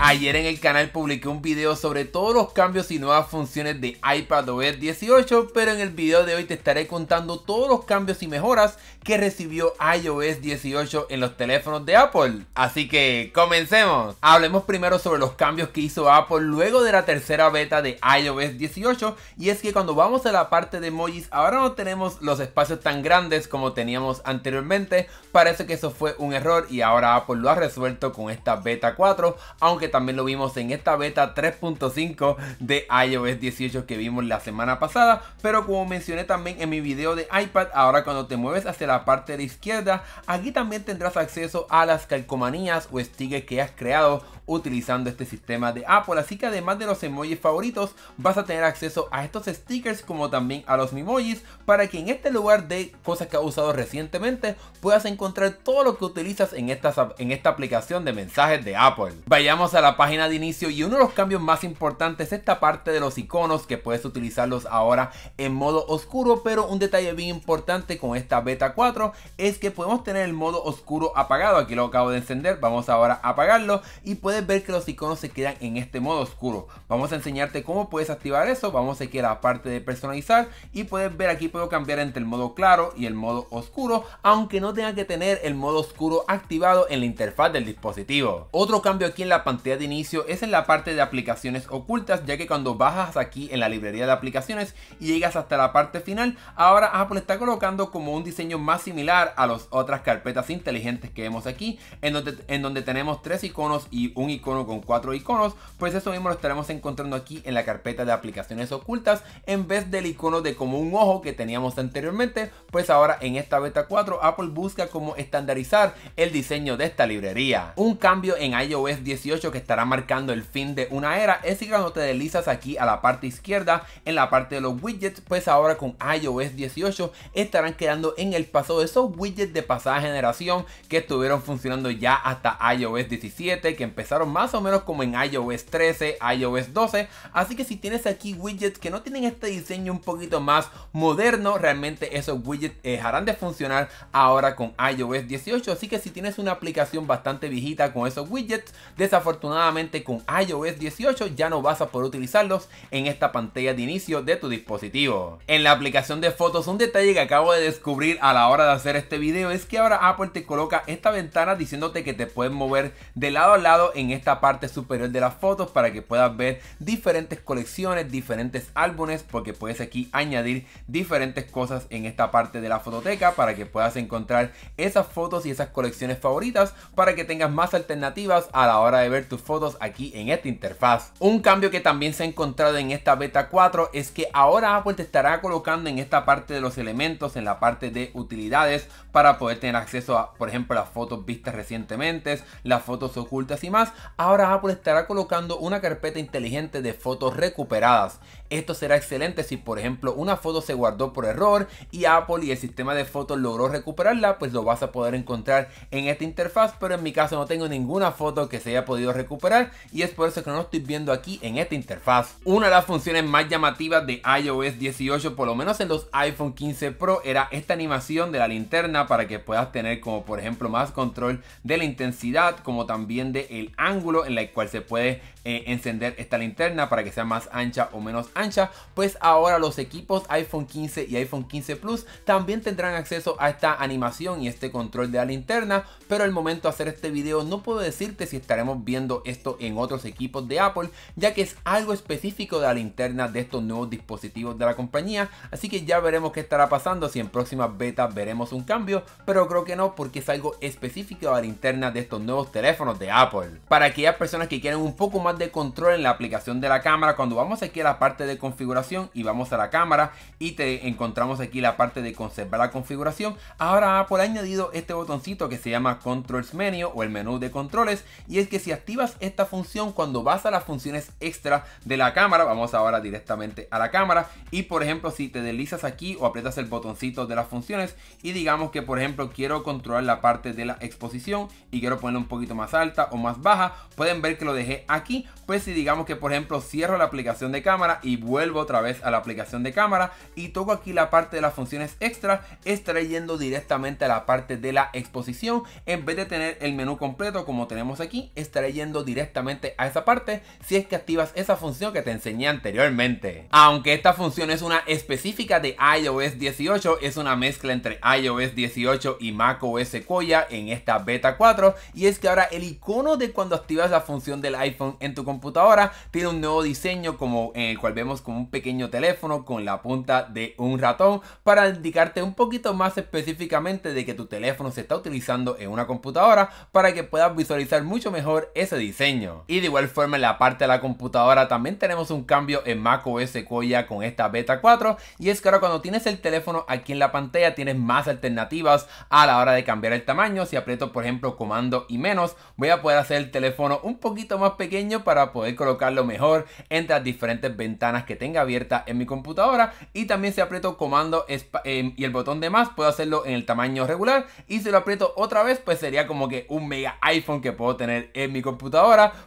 Ayer en el canal publiqué un video sobre todos los cambios y nuevas funciones de iPadOS 18, pero en el video de hoy te estaré contando todos los cambios y mejoras que recibió iOS 18 en los teléfonos de Apple. Así que comencemos. Hablemos primero sobre los cambios que hizo Apple luego de la tercera beta de iOS 18 y es que cuando vamos a la parte de emojis ahora no tenemos los espacios tan grandes como teníamos anteriormente. Parece que eso fue un error y ahora Apple lo ha resuelto con esta beta 4, aunque también lo vimos en esta beta 3.5 de iOS 18 que vimos la semana pasada, pero como mencioné también en mi video de iPad, ahora cuando te mueves hacia la parte de izquierda, aquí también tendrás acceso a las calcomanías o stickers que has creado utilizando este sistema de Apple, así que además de los emojis favoritos, vas a tener acceso a estos stickers como también a los memojis para que en este lugar de cosas que has usado recientemente puedas encontrar todo lo que utilizas en esta, en esta aplicación de mensajes de Apple. Vayamos a la página de inicio y uno de los cambios más importantes es esta parte de los iconos que puedes utilizarlos ahora en modo oscuro, pero un detalle bien importante con esta beta 4 es que podemos tener el modo oscuro apagado, aquí lo acabo de encender, vamos ahora a apagarlo y puedes ver que los iconos se quedan en este modo oscuro. Vamos a enseñarte cómo puedes activar eso, vamos aquí a la parte de personalizar y puedes ver aquí puedo cambiar entre el modo claro y el modo oscuro, aunque no tenga que tener el modo oscuro activado en la interfaz del dispositivo. Otro cambio aquí en la pantalla de inicio es en la parte de aplicaciones ocultas, ya que cuando bajas aquí en la librería de aplicaciones y llegas hasta la parte final, ahora Apple está colocando como un diseño más similar a las otras carpetas inteligentes que vemos aquí, en donde, en donde tenemos tres iconos y un icono con cuatro iconos, pues eso mismo lo estaremos encontrando aquí en la carpeta de aplicaciones ocultas, en vez del icono de como un ojo que teníamos anteriormente, pues ahora en esta beta 4 Apple busca como estandarizar el diseño de esta librería. Un cambio en iOS 18 que estará marcando el fin de una era es si cuando te deslizas aquí a la parte izquierda en la parte de los widgets pues ahora con iOS 18 estarán quedando en el pasado esos widgets de pasada generación que estuvieron funcionando ya hasta iOS 17 que empezaron más o menos como en iOS 13, iOS 12 así que si tienes aquí widgets que no tienen este diseño un poquito más moderno realmente esos widgets dejarán eh, de funcionar ahora con iOS 18 así que si tienes una aplicación bastante viejita con esos widgets desafortunadamente desafortunadamente con iOS 18 ya no vas a poder utilizarlos en esta pantalla de inicio de tu dispositivo. En la aplicación de fotos un detalle que acabo de descubrir a la hora de hacer este video es que ahora Apple te coloca esta ventana diciéndote que te puedes mover de lado a lado en esta parte superior de las fotos para que puedas ver diferentes colecciones, diferentes álbumes porque puedes aquí añadir diferentes cosas en esta parte de la fototeca para que puedas encontrar esas fotos y esas colecciones favoritas para que tengas más alternativas a la hora de ver tu fotos aquí en esta interfaz. Un cambio que también se ha encontrado en esta beta 4 es que ahora Apple te estará colocando en esta parte de los elementos, en la parte de utilidades, para poder tener acceso a, por ejemplo, las fotos vistas recientemente, las fotos ocultas y más. Ahora Apple estará colocando una carpeta inteligente de fotos recuperadas. Esto será excelente si, por ejemplo, una foto se guardó por error y Apple y el sistema de fotos logró recuperarla, pues lo vas a poder encontrar en esta interfaz, pero en mi caso no tengo ninguna foto que se haya podido recuperar recuperar y es por eso que no lo estoy viendo aquí en esta interfaz. Una de las funciones más llamativas de iOS 18, por lo menos en los iPhone 15 Pro, era esta animación de la linterna para que puedas tener como por ejemplo más control de la intensidad como también del el ángulo en el cual se puede eh, encender esta linterna para que sea más ancha o menos ancha. Pues ahora los equipos iPhone 15 y iPhone 15 Plus también tendrán acceso a esta animación y este control de la linterna, pero el momento de hacer este video no puedo decirte si estaremos viendo esto en otros equipos de Apple, ya que es algo específico de la linterna de estos nuevos dispositivos de la compañía, así que ya veremos qué estará pasando, si en próximas betas veremos un cambio, pero creo que no porque es algo específico de la linterna de estos nuevos teléfonos de Apple. Para aquellas personas que quieren un poco más de control en la aplicación de la cámara, cuando vamos aquí a la parte de configuración y vamos a la cámara y te encontramos aquí la parte de conservar la configuración, ahora Apple ha añadido este botoncito que se llama Controls Menu o el menú de controles y es que si activa esta función cuando vas a las funciones extra de la cámara. Vamos ahora directamente a la cámara y por ejemplo si te deslizas aquí o aprietas el botoncito de las funciones y digamos que por ejemplo quiero controlar la parte de la exposición y quiero poner un poquito más alta o más baja, pueden ver que lo dejé aquí. Pues si digamos que por ejemplo cierro la aplicación de cámara y vuelvo otra vez a la aplicación de cámara y toco aquí la parte de las funciones extra, estaré yendo directamente a la parte de la exposición en vez de tener el menú completo como tenemos aquí, estaré yendo directamente a esa parte si es que activas esa función que te enseñé anteriormente. Aunque esta función es una específica de iOS 18, es una mezcla entre iOS 18 y macOS Sequoia en esta beta 4 y es que ahora el icono de cuando activas la función del iPhone en tu computadora tiene un nuevo diseño como en el cual vemos como un pequeño teléfono con la punta de un ratón para indicarte un poquito más específicamente de que tu teléfono se está utilizando en una computadora para que puedas visualizar mucho mejor ese diseño. Y de igual forma en la parte de la computadora también tenemos un cambio en macOS Sequoia con esta beta 4 y es que ahora cuando tienes el teléfono aquí en la pantalla tienes más alternativas a la hora de cambiar el tamaño. Si aprieto por ejemplo comando y menos voy a poder hacer el teléfono un poquito más pequeño para poder colocarlo mejor entre las diferentes ventanas que tenga abierta en mi computadora y también si aprieto comando em, y el botón de más puedo hacerlo en el tamaño regular y si lo aprieto otra vez pues sería como que un mega iPhone que puedo tener en mi computadora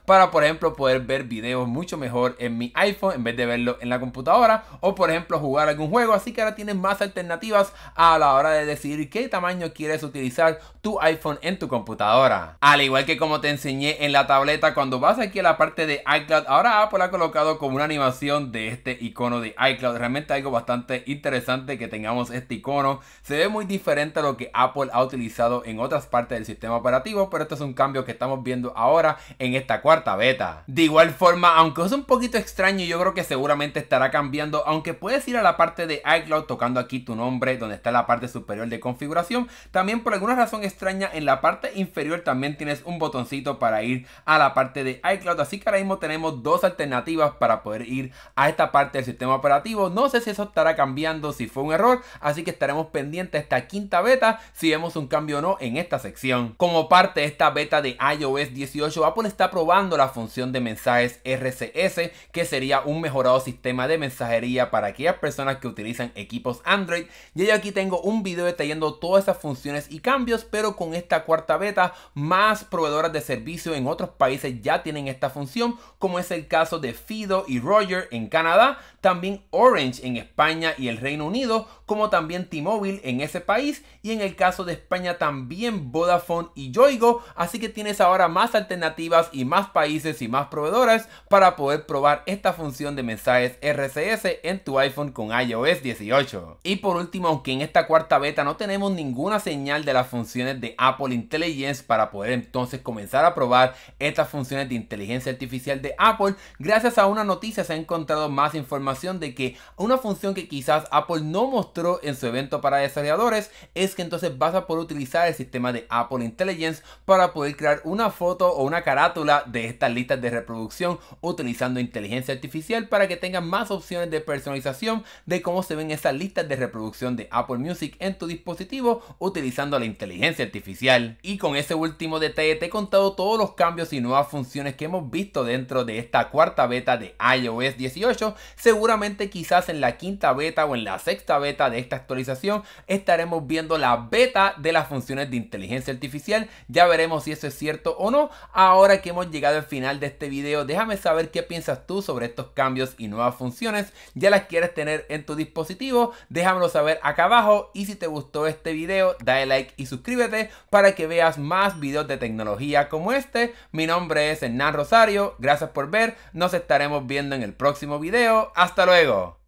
para, por ejemplo, poder ver videos mucho mejor en mi iPhone en vez de verlo en la computadora o, por ejemplo, jugar algún juego. Así que ahora tienes más alternativas a la hora de decidir qué tamaño quieres utilizar tu iPhone en tu computadora. Al igual que como te enseñé en la tableta, cuando vas aquí a la parte de iCloud, ahora Apple ha colocado como una animación de este icono de iCloud. Realmente algo bastante interesante que tengamos este icono. Se ve muy diferente a lo que Apple ha utilizado en otras partes del sistema operativo, pero esto es un cambio que estamos viendo ahora en esta cuarta beta. De igual forma, aunque es un poquito extraño, yo creo que seguramente estará cambiando, aunque puedes ir a la parte de iCloud tocando aquí tu nombre, donde está la parte superior de configuración. También por alguna razón extraña, en la parte inferior también tienes un botoncito para ir a la parte de iCloud, así que ahora mismo tenemos dos alternativas para poder ir a esta parte del sistema operativo. No sé si eso estará cambiando, si fue un error, así que estaremos pendientes a esta quinta beta, si vemos un cambio o no en esta sección. Como parte de esta beta de iOS 18 está probando la función de mensajes RCS, que sería un mejorado sistema de mensajería para aquellas personas que utilizan equipos Android. Y yo aquí tengo un video detallando todas esas funciones y cambios, pero con esta cuarta beta, más proveedoras de servicio en otros países ya tienen esta función, como es el caso de Fido y Roger en Canadá, también Orange en España y el Reino Unido, como también T-Mobile en ese país y en el caso de España también Vodafone y Yoigo, así que tienes ahora más alternativas y más países y más proveedoras para poder probar esta función de mensajes RCS en tu iPhone con iOS 18. Y por último, aunque en esta cuarta beta no tenemos ninguna señal de las funciones de Apple Intelligence para poder entonces comenzar a probar estas funciones de inteligencia artificial de Apple, gracias a una noticia se ha encontrado más información de que una función que quizás Apple no mostró en su evento para desarrolladores es que entonces vas a poder utilizar el sistema de Apple Intelligence para poder crear una foto o una carátula de estas listas de reproducción utilizando inteligencia artificial para que tengas más opciones de personalización de cómo se ven esas listas de reproducción de Apple Music en tu dispositivo utilizando la inteligencia artificial. Y con ese último detalle te he contado todos los cambios y nuevas funciones que hemos visto dentro de esta cuarta beta de iOS 18. Seguramente quizás en la quinta beta o en la sexta beta de esta actualización estaremos viendo la beta de las funciones de inteligencia artificial. Ya veremos si eso es cierto o no. Ahora ahora que hemos llegado al final de este video, déjame saber qué piensas tú sobre estos cambios y nuevas funciones. Ya las quieres tener en tu dispositivo, déjamelo saber acá abajo. Y si te gustó este video, dale like y suscríbete para que veas más videos de tecnología como este. Mi nombre es Hernán Rosario, gracias por ver, nos estaremos viendo en el próximo video. ¡Hasta luego!